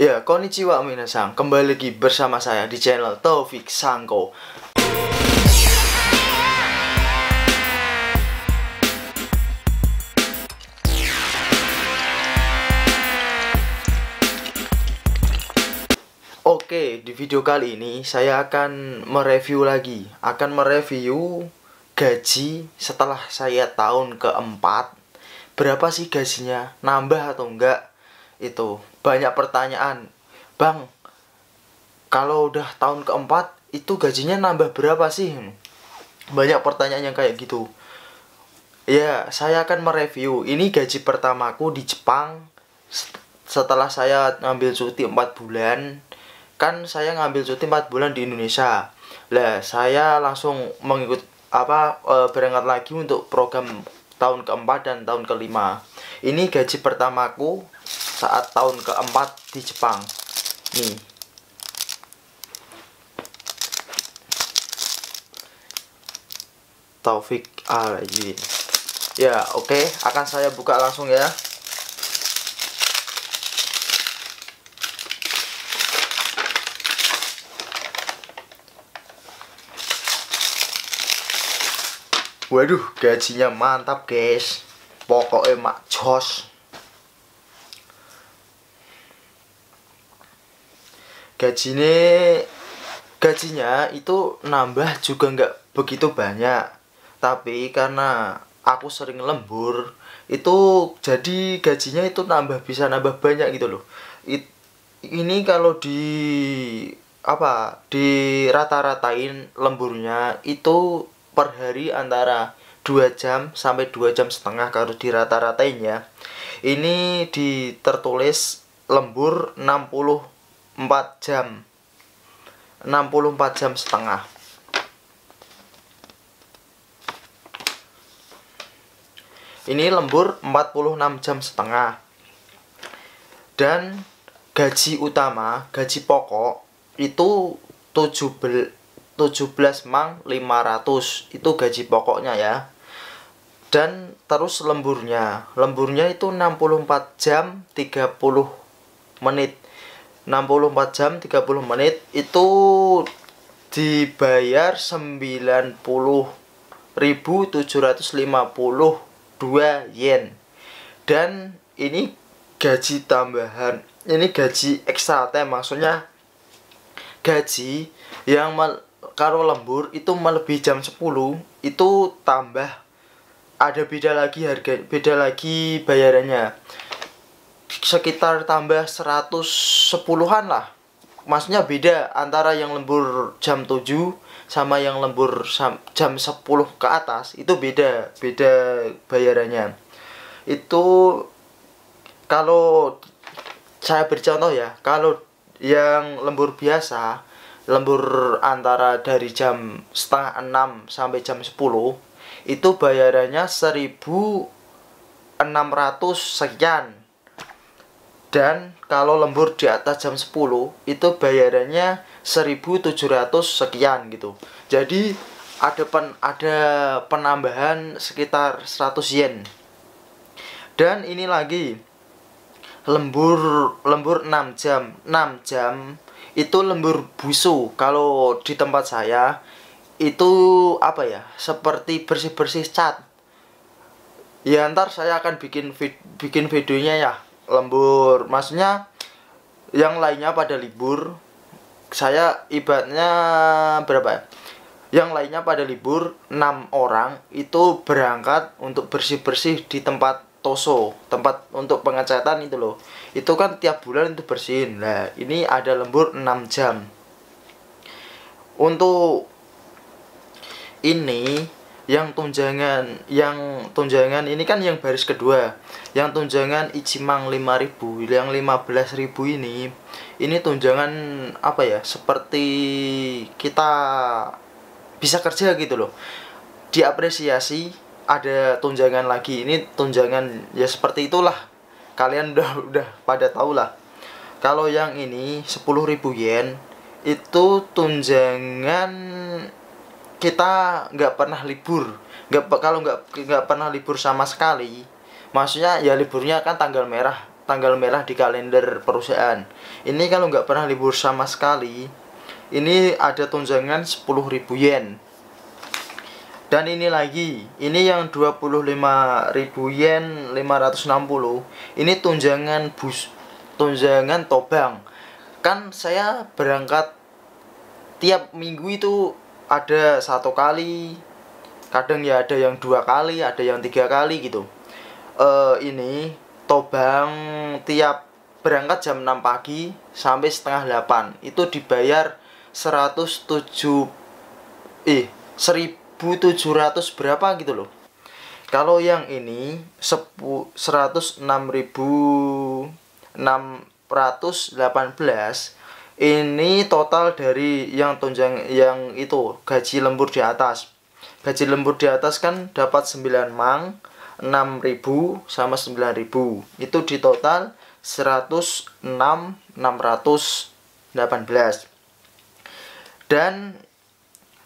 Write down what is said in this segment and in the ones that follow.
Ya, konnichiwa minasang. Kembali lagi bersama saya di channel Taufik Sangko. Oke, di video kali ini saya akan mereview lagi. Akan mereview gaji setelah saya tahun keempat. Berapa sih gajinya? Nambah atau enggak? itu banyak pertanyaan bang kalau udah tahun keempat itu gajinya nambah berapa sih banyak pertanyaan yang kayak gitu ya saya akan mereview ini gaji pertamaku di Jepang setelah saya ngambil cuti 4 bulan kan saya ngambil cuti 4 bulan di Indonesia lah saya langsung mengikut apa e, berangkat lagi untuk program tahun keempat dan tahun kelima ini gaji pertamaku saat tahun keempat di Jepang. Nih. Taufik Alaidin. Ya, oke, okay. akan saya buka langsung ya. Waduh, gajinya mantap, guys. Pokoknya mak jos. gajinya gajinya itu nambah juga nggak begitu banyak tapi karena aku sering lembur itu jadi gajinya itu nambah bisa nambah banyak gitu loh It, ini kalau di apa di rata-ratain lemburnya itu per hari antara 2 jam sampai 2 jam setengah kalau di rata-ratain ya ini tertulis lembur 60 4 jam 64 jam setengah ini lembur 46 jam setengah dan gaji utama gaji pokok itu 17 mang 500 itu gaji pokoknya ya dan terus lemburnya lemburnya itu 64 jam 30 menit 64 jam 30 menit itu dibayar 90.752 yen dan ini gaji tambahan ini gaji ekstra time maksudnya gaji yang kalau lembur itu melebihi jam 10 itu tambah ada beda lagi harga beda lagi bayarannya sekitar tambah 110-an lah maksudnya beda antara yang lembur jam 7 sama yang lembur jam 10 ke atas itu beda beda bayarannya itu kalau saya beri ya kalau yang lembur biasa lembur antara dari jam setengah 6 sampai jam 10 itu bayarannya 1600 sekian dan kalau lembur di atas jam 10 itu bayarannya 1700 sekian gitu jadi ada pen ada penambahan sekitar 100 yen dan ini lagi lembur lembur 6 jam 6 jam itu lembur busu kalau di tempat saya itu apa ya seperti bersih-bersih cat ya ntar saya akan bikin vid bikin videonya ya lembur maksudnya yang lainnya pada libur saya ibaratnya berapa ya yang lainnya pada libur 6 orang itu berangkat untuk bersih-bersih di tempat toso tempat untuk pengecatan itu loh itu kan tiap bulan itu bersihin nah ini ada lembur 6 jam untuk ini yang tunjangan yang tunjangan ini kan yang baris kedua yang tunjangan lima 5000 yang 15000 ini ini tunjangan apa ya seperti kita bisa kerja gitu loh diapresiasi ada tunjangan lagi ini tunjangan ya seperti itulah kalian udah udah pada tahu lah kalau yang ini 10.000 yen itu tunjangan kita nggak pernah libur nggak kalau nggak nggak pernah libur sama sekali maksudnya ya liburnya kan tanggal merah tanggal merah di kalender perusahaan ini kalau nggak pernah libur sama sekali ini ada tunjangan 10.000 yen dan ini lagi ini yang 25.000 yen 560 ini tunjangan bus tunjangan tobang kan saya berangkat tiap minggu itu ada satu kali kadang ya ada yang dua kali ada yang tiga kali gitu uh, ini tobang tiap berangkat jam 6 pagi sampai setengah 8 itu dibayar 107 eh 1700 berapa gitu loh kalau yang ini 106.618 ini total dari yang tunjang yang itu gaji lembur di atas gaji lembur di atas kan dapat 9 mang 6000 sama 9000 itu di total 106 618 dan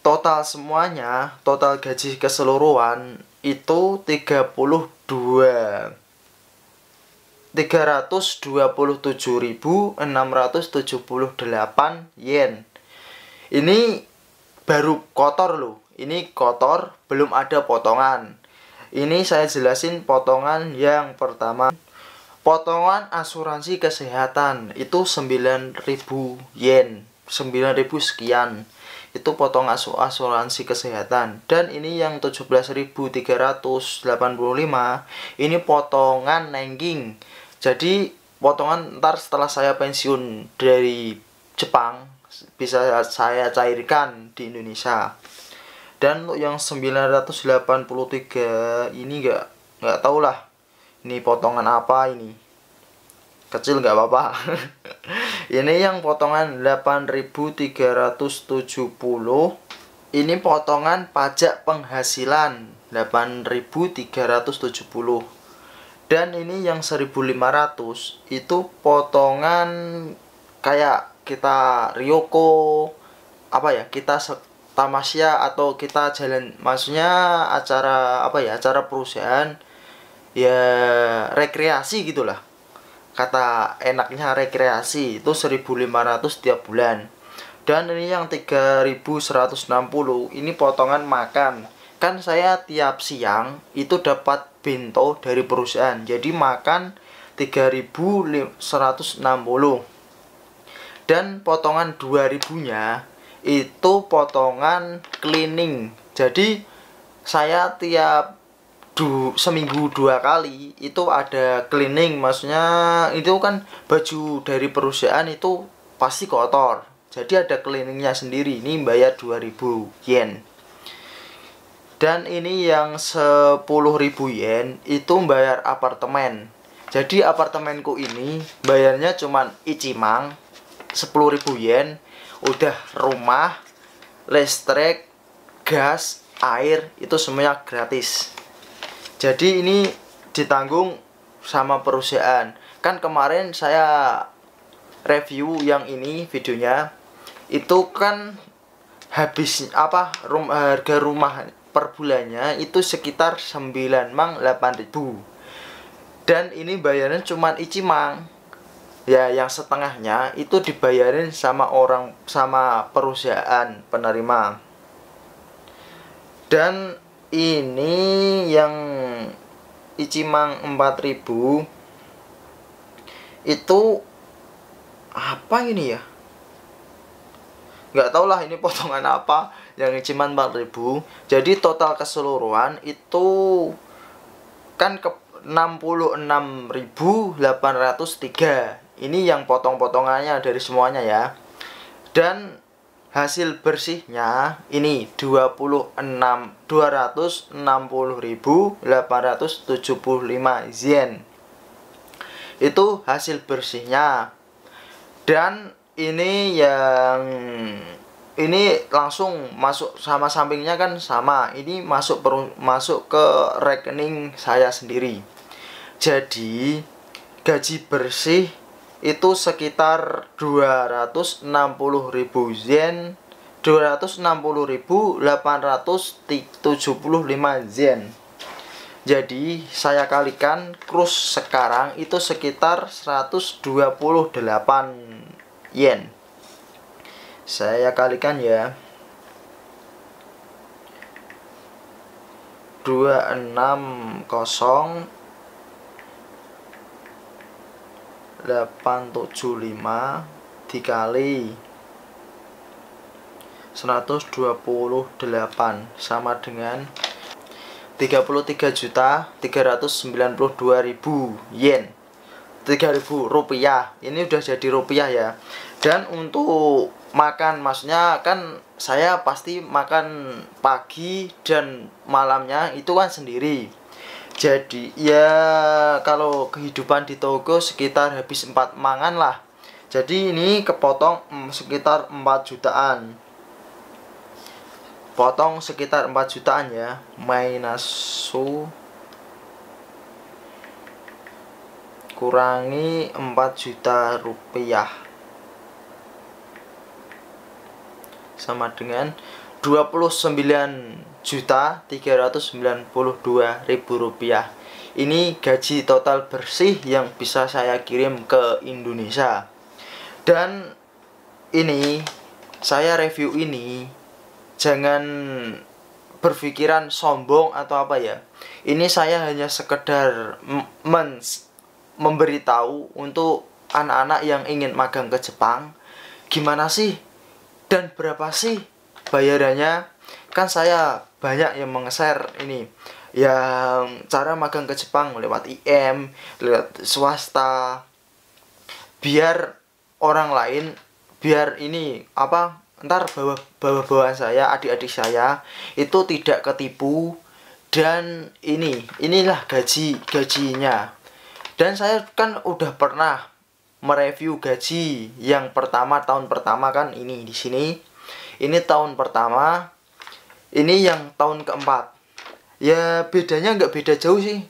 total semuanya total gaji keseluruhan itu 32 327.678 yen. Ini baru kotor loh. Ini kotor, belum ada potongan. Ini saya jelasin potongan yang pertama. Potongan asuransi kesehatan itu 9000 yen. 9000 sekian. Itu potongan asu asuransi kesehatan. Dan ini yang 17.385 ini potongan nengking jadi potongan ntar setelah saya pensiun dari Jepang bisa saya cairkan di Indonesia. Dan untuk yang 983 ini nggak nggak tau lah ini potongan apa ini kecil nggak apa-apa ini yang potongan 8370 ini potongan pajak penghasilan 8370 dan ini yang 1500 itu potongan kayak kita Ryoko apa ya kita tamasya atau kita jalan maksudnya acara apa ya acara perusahaan ya rekreasi gitulah kata enaknya rekreasi itu 1500 tiap bulan dan ini yang 3160 ini potongan makan kan saya tiap siang itu dapat bento dari perusahaan jadi makan 3160 dan potongan 2000 nya itu potongan cleaning jadi saya tiap du, seminggu dua kali itu ada cleaning maksudnya itu kan baju dari perusahaan itu pasti kotor jadi ada cleaningnya sendiri ini bayar 2000 yen dan ini yang 10.000 yen itu bayar apartemen jadi apartemenku ini bayarnya cuman icimang 10.000 yen udah rumah listrik gas air itu semuanya gratis jadi ini ditanggung sama perusahaan kan kemarin saya review yang ini videonya itu kan habis apa rum, harga rumah per bulannya itu sekitar 9 mang 8000 dan ini bayaran cuman icimang ya yang setengahnya itu dibayarin sama orang sama perusahaan penerima dan ini yang icimang 4000 itu apa ini ya nggak tau lah ini potongan apa yang cuma 4000 jadi total keseluruhan itu kan ke 66.803 ini yang potong-potongannya dari semuanya ya dan hasil bersihnya ini 26 260.875 yen itu hasil bersihnya dan ini yang ini langsung masuk sama sampingnya kan sama ini masuk per, masuk ke rekening saya sendiri jadi gaji bersih itu sekitar 260.000 yen 260.875 yen jadi saya kalikan krus sekarang itu sekitar 128 yen. Saya kalikan ya. 260875 dikali 128 sama dengan 33 juta 392.000 yen 3000 rupiah ini udah jadi rupiah ya dan untuk makan maksudnya kan saya pasti makan pagi dan malamnya itu kan sendiri jadi ya kalau kehidupan di toko sekitar habis 4 mangan lah jadi ini kepotong mm, sekitar 4 jutaan potong sekitar 4 jutaan ya minus kurangi 4 juta rupiah sama dengan 29 juta 392 ribu rupiah ini gaji total bersih yang bisa saya kirim ke Indonesia dan ini saya review ini jangan berpikiran sombong atau apa ya ini saya hanya sekedar men memberitahu untuk anak-anak yang ingin magang ke Jepang gimana sih dan berapa sih bayarannya kan saya banyak yang mengeser ini yang cara magang ke Jepang lewat IM lewat swasta biar orang lain biar ini apa ntar bawa bawa bawa saya adik-adik saya itu tidak ketipu dan ini inilah gaji gajinya dan saya kan udah pernah mereview gaji yang pertama tahun pertama kan ini di sini. Ini tahun pertama, ini yang tahun keempat. Ya bedanya nggak beda jauh sih.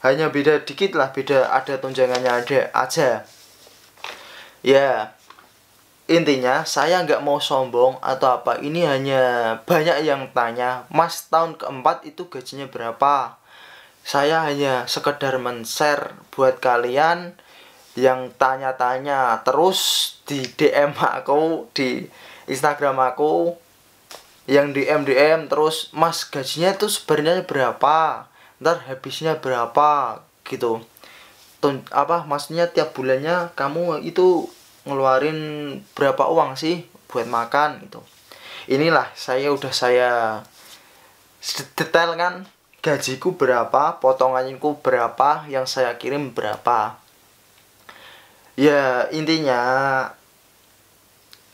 Hanya beda dikit lah, beda ada tunjangannya ada aja. Ya, intinya saya nggak mau sombong atau apa. Ini hanya banyak yang tanya, Mas tahun keempat itu gajinya berapa? saya hanya sekedar men-share buat kalian yang tanya-tanya terus di DM aku di Instagram aku yang DM DM terus mas gajinya itu sebenarnya berapa ntar habisnya berapa gitu Tun apa maksudnya tiap bulannya kamu itu ngeluarin berapa uang sih buat makan gitu inilah saya udah saya detail kan gajiku berapa, potonganku berapa, yang saya kirim berapa. Ya, intinya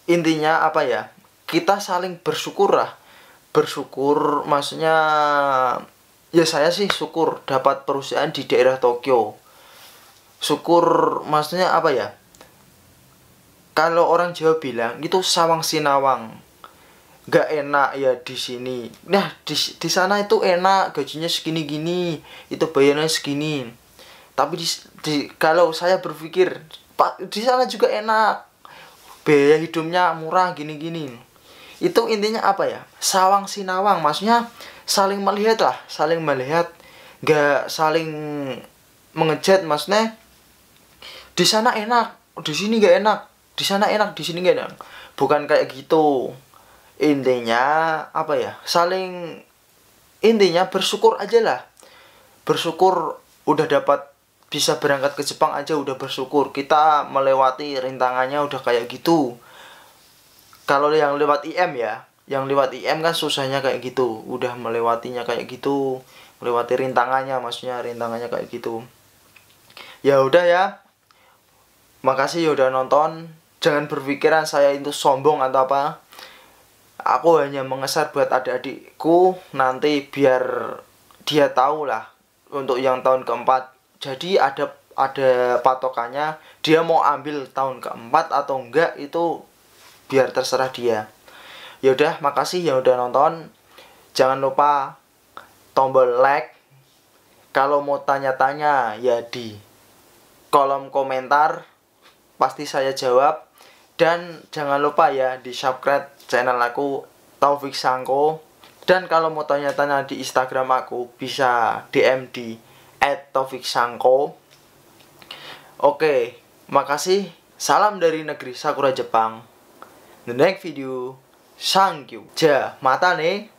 intinya apa ya? Kita saling bersyukur lah. Bersyukur maksudnya ya saya sih syukur dapat perusahaan di daerah Tokyo. Syukur maksudnya apa ya? Kalau orang Jawa bilang itu sawang sinawang nggak enak ya di sini nah di, di sana itu enak gajinya segini gini itu bayarnya segini tapi di, di kalau saya berpikir pak di sana juga enak biaya hidupnya murah gini gini itu intinya apa ya sawang sinawang maksudnya saling melihat lah saling melihat nggak saling mengejat maksudnya di sana enak di sini nggak enak di sana enak di sini nggak enak bukan kayak gitu intinya apa ya saling intinya bersyukur aja lah bersyukur udah dapat bisa berangkat ke Jepang aja udah bersyukur kita melewati rintangannya udah kayak gitu kalau yang lewat IM ya yang lewat IM kan susahnya kayak gitu udah melewatinya kayak gitu melewati rintangannya maksudnya rintangannya kayak gitu ya udah ya makasih ya udah nonton jangan berpikiran saya itu sombong atau apa aku hanya mengesar buat adik-adikku nanti biar dia tahu lah untuk yang tahun keempat jadi ada ada patokannya dia mau ambil tahun keempat atau enggak itu biar terserah dia yaudah makasih yang udah nonton jangan lupa tombol like kalau mau tanya-tanya ya di kolom komentar pasti saya jawab dan jangan lupa ya di subscribe channel aku Taufik Sangko dan kalau mau tanya-tanya di Instagram aku bisa DM di @taufiksangko. Oke, makasih. Salam dari negeri Sakura Jepang. The next video. Thank you. Ja, mata nih.